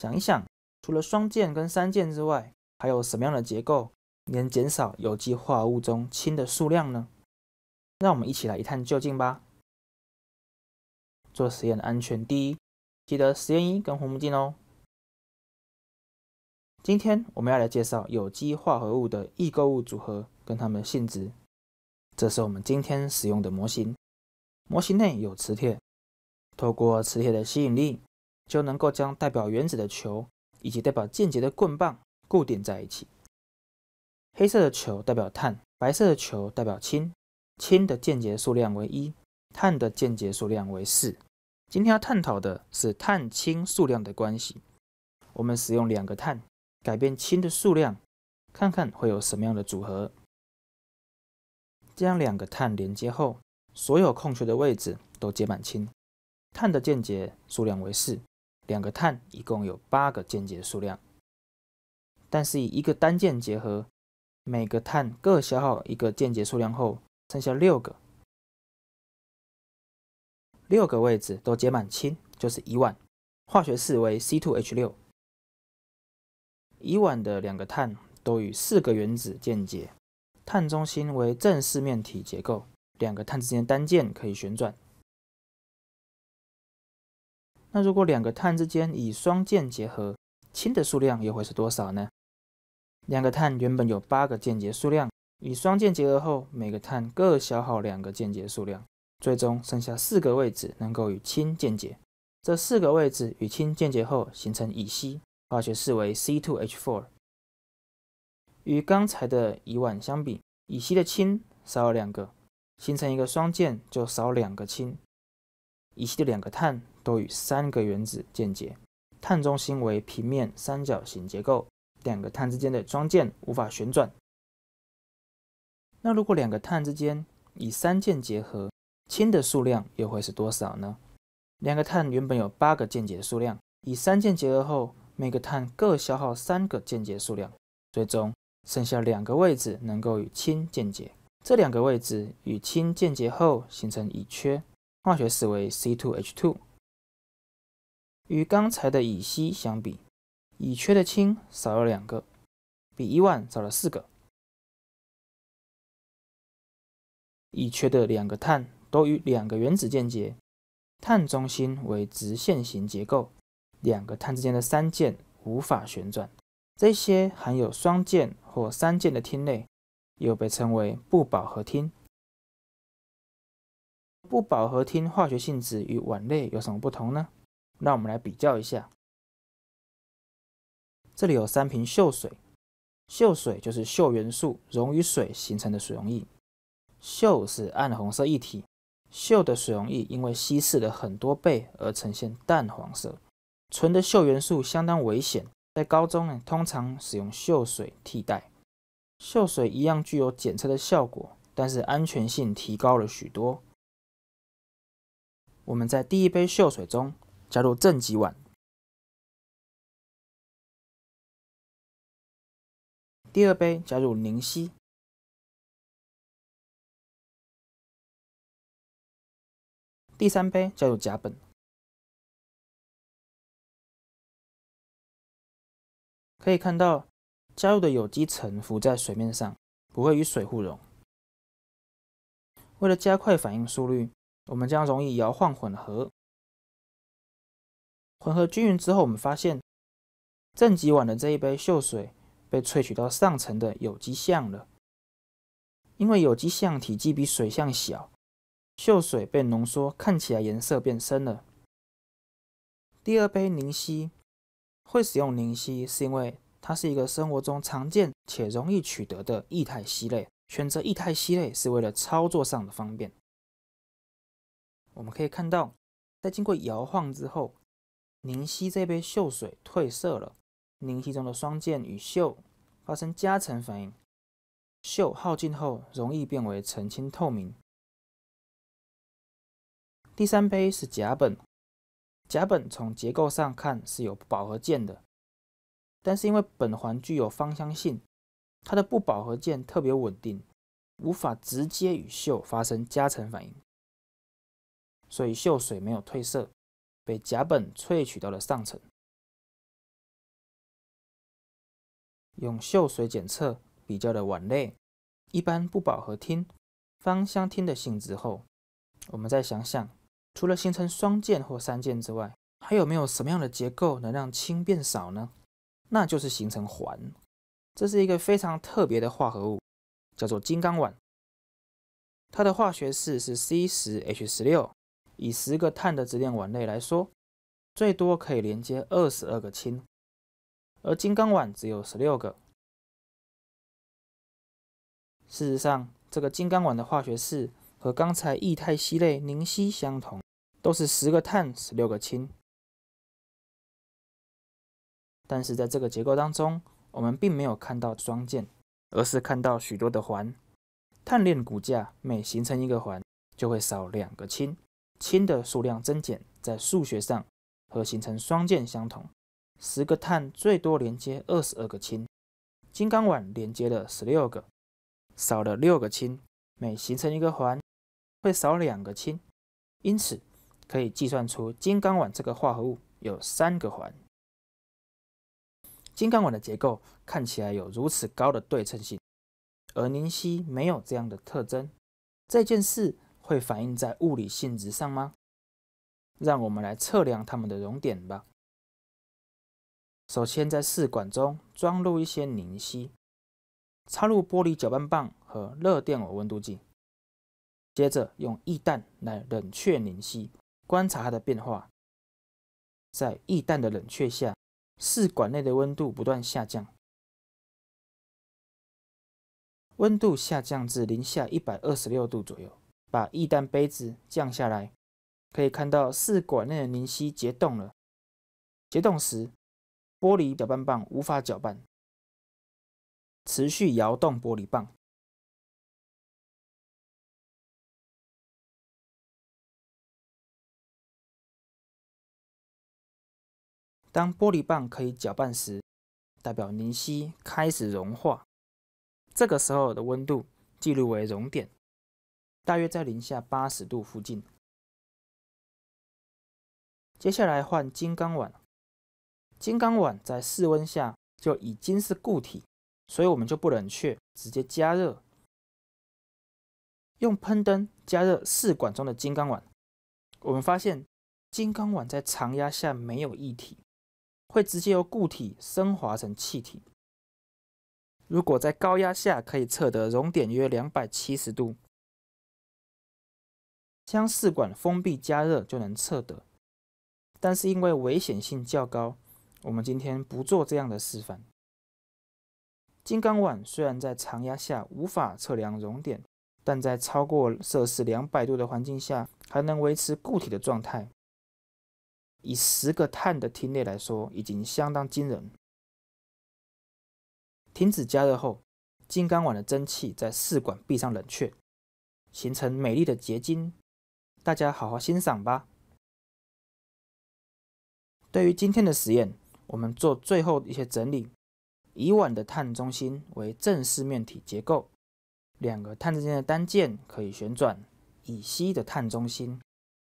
想一想，除了双键跟三键之外，还有什么样的结构能减少有机化合物中氢的数量呢？让我们一起来一探究竟吧。做实验安全第一，记得实验衣跟护目镜哦。今天我们要来介绍有机化合物的异构物组合跟它们的性质。这是我们今天使用的模型，模型内有磁铁，透过磁铁的吸引力。就能够将代表原子的球以及代表间接的棍棒固定在一起。黑色的球代表碳，白色的球代表氢。氢的键接数量为一，碳的键接数量为四。今天要探讨的是碳氢数量的关系。我们使用两个碳，改变氢的数量，看看会有什么样的组合。将两个碳连接后，所有空缺的位置都接满氢。碳的键接数量为四。两个碳一共有八个键结数量，但是以一个单键结合，每个碳各消耗一个键结数量后，剩下六个，六个位置都接满氢，就是乙烷。化学式为 C2H6。乙烷的两个碳都与四个原子键结，碳中心为正四面体结构，两个碳之间单键可以旋转。那如果两个碳之间以双键结合，氢的数量又会是多少呢？两个碳原本有八个键结数量，以双键结合后，每个碳各消耗两个键结数量，最终剩下四个位置能够与氢键结。这四个位置与氢键结后，形成乙烯，化学式为 C2H4。与刚才的乙烷相比，乙烯的氢少了两个，形成一个双键就少两个氢。乙烯的两个碳。都与三个原子间接。碳中心为平面三角形结构，两个碳之间的装键无法旋转。那如果两个碳之间以三键结合，氢的数量又会是多少呢？两个碳原本有八个键结数量，以三键结合后，每个碳各消耗三个键结数量，最终剩下两个位置能够与氢键结。这两个位置与氢键结后形成乙炔，化学式为 c 2 h 2与刚才的乙烯相比，乙炔的氢少了两个，比乙烷少了四个。乙炔的两个碳都与两个原子键结，碳中心为直线型结构，两个碳之间的三键无法旋转。这些含有双键或三键的烃类又被称为不饱和烃。不饱和烃化学性质与烷类有什么不同呢？让我们来比较一下，这里有三瓶溴水，溴水就是溴元素溶于水形成的水溶液，溴是暗红色液体，溴的水溶液因为稀释了很多倍而呈现淡黄色。纯的溴元素相当危险，在高中呢通常使用溴水替代，溴水一样具有检测的效果，但是安全性提高了许多。我们在第一杯溴水中。加入正极碗。第二杯加入邻西。第三杯加入甲苯。可以看到，加入的有机层浮在水面上，不会与水互溶。为了加快反应速率，我们将容易摇晃混合。混合均匀之后，我们发现正极碗的这一杯溴水被萃取到上层的有机相了，因为有机相体积比水相小，溴水被浓缩，看起来颜色变深了。第二杯凝析，会使用凝析是因为它是一个生活中常见且容易取得的液态烯类。选择液态烯类是为了操作上的方便。我们可以看到，在经过摇晃之后。凝析这杯溴水褪色了，凝析中的双键与溴发生加成反应，溴耗尽后容易变为澄清透明。第三杯是甲苯，甲苯从结构上看是有不饱和键的，但是因为苯环具有芳香性，它的不饱和键特别稳定，无法直接与锈发生加成反应，所以锈水没有褪色。被甲苯萃取到了上层，用溴水检测比较的烷类，一般不饱和烃、芳香烃的性质后，我们再想想，除了形成双键或三键之外，还有没有什么样的结构能让氢变少呢？那就是形成环，这是一个非常特别的化合物，叫做金刚烷，它的化学式是 C 十 H 十六。以十个碳的直链烷类来说，最多可以连接二十二个氢，而金刚烷只有十六个。事实上，这个金刚烷的化学式和刚才液态烯类凝烯相同，都是十个碳十六个氢。但是在这个结构当中，我们并没有看到双键，而是看到许多的环。碳链骨架每形成一个环，就会少两个氢。氢的数量增减，在数学上和形成双键相同。十个碳最多连接二十二个氢，金刚烷连接了十六个，少了六个氢。每形成一个环，会少两个氢，因此可以计算出金刚烷这个化合物有三个环。金刚烷的结构看起来有如此高的对称性，而邻烯没有这样的特征。这件事。会反映在物理性质上吗？让我们来测量它们的熔点吧。首先，在试管中装入一些凝析，插入玻璃搅拌棒和热电偶温度计。接着，用液氮来冷却凝析，观察它的变化。在液氮的冷却下，试管内的温度不断下降，温度下降至零下一百二十六度左右。把一单杯子降下来，可以看到试管内的凝析结冻了。结冻时，玻璃搅拌棒无法搅拌。持续摇动玻璃棒。当玻璃棒可以搅拌时，代表凝析开始融化。这个时候的温度记录为熔点。大约在零下八十度附近。接下来换金刚碗，金刚碗在室温下就已经是固体，所以我们就不冷却，直接加热。用喷灯加热试管中的金刚碗，我们发现金刚碗在常压下没有液体，会直接由固体升华成气体。如果在高压下，可以测得熔点约两百七十度。将试管封闭加热就能测得，但是因为危险性较高，我们今天不做这样的示范。金刚碗虽然在常压下无法测量熔点，但在超过摄氏两百度的环境下还能维持固体的状态，以十个碳的烃类来说，已经相当惊人。停止加热后，金刚碗的蒸汽在试管壁上冷却，形成美丽的结晶。大家好好欣赏吧。对于今天的实验，我们做最后一些整理。以碗的碳中心为正四面体结构，两个碳之间的单键可以旋转；乙烯的碳中心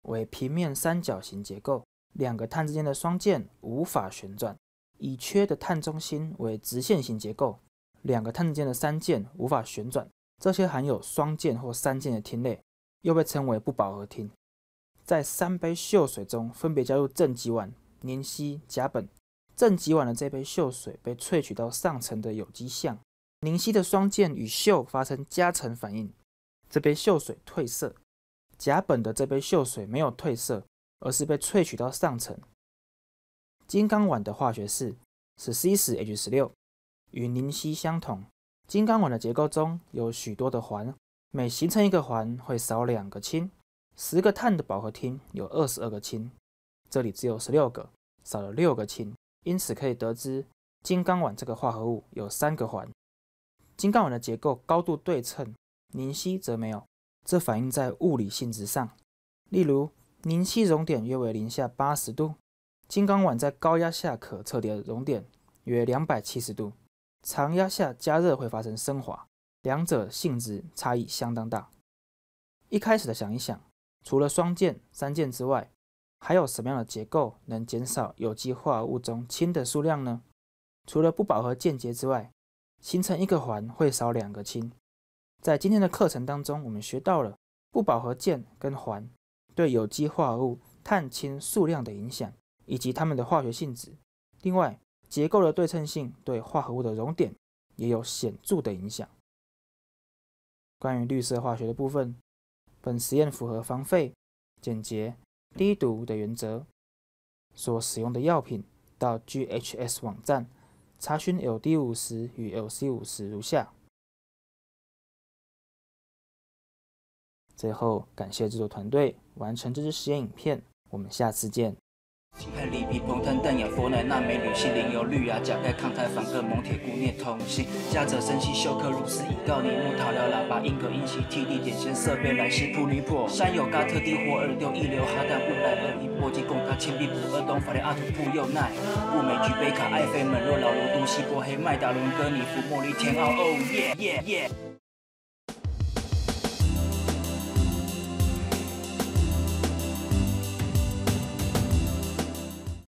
为平面三角形结构，两个碳之间的双键无法旋转；乙炔的碳中心为直线型结构，两个碳之间的三键无法旋转。这些含有双键或三键的烃类。又被称为不饱和烃。在三杯溴水中，分别加入正己烷、邻烯、甲苯。正己烷的这杯溴水被萃取到上层的有机相，邻烯的双键与溴发生加成反应，这杯溴水褪色。甲苯的这杯溴水没有褪色，而是被萃取到上层。金刚烷的化学式是 C 十 H 十六，与邻烯相同。金刚烷的结构中有许多的环。每形成一个环会少两个氢，十个碳的饱和烃有二十二个氢，这里只有十六个，少了六个氢，因此可以得知金刚烷这个化合物有三个环。金刚烷的结构高度对称，凝气则没有，这反映在物理性质上，例如凝气熔点约为零下八十度，金刚烷在高压下可测得的熔点约两百七十度，常压下加热会发生升华。两者性质差异相当大。一开始的想一想，除了双键、三键之外，还有什么样的结构能减少有机化合物中氢的数量呢？除了不饱和键结之外，形成一个环会少两个氢。在今天的课程当中，我们学到了不饱和键跟环对有机化合物碳氢数量的影响，以及它们的化学性质。另外，结构的对称性对化合物的熔点也有显著的影响。关于绿色化学的部分，本实验符合方废、简洁、低毒的原则。所使用的药品到 GHS 网站查询 LD 五十与 LC 五十如下。最后，感谢制作团队完成这支实验影片，我们下次见。金海里比蓬坦，淡雅佛奈那美女系灵油绿牙，假盖康泰反克蒙铁乌涅同心，家者生气休克，如斯以告你木桃拉喇叭英格因奇提利点弦色变来世普女婆，山有嘎特地火尔丢一流哈但布赖厄依波及贡他千臂普二东法莲阿图布又奈，布美举贝卡艾菲门若老罗东西波黑麦达伦哥尼弗莫利天奥哦耶耶耶。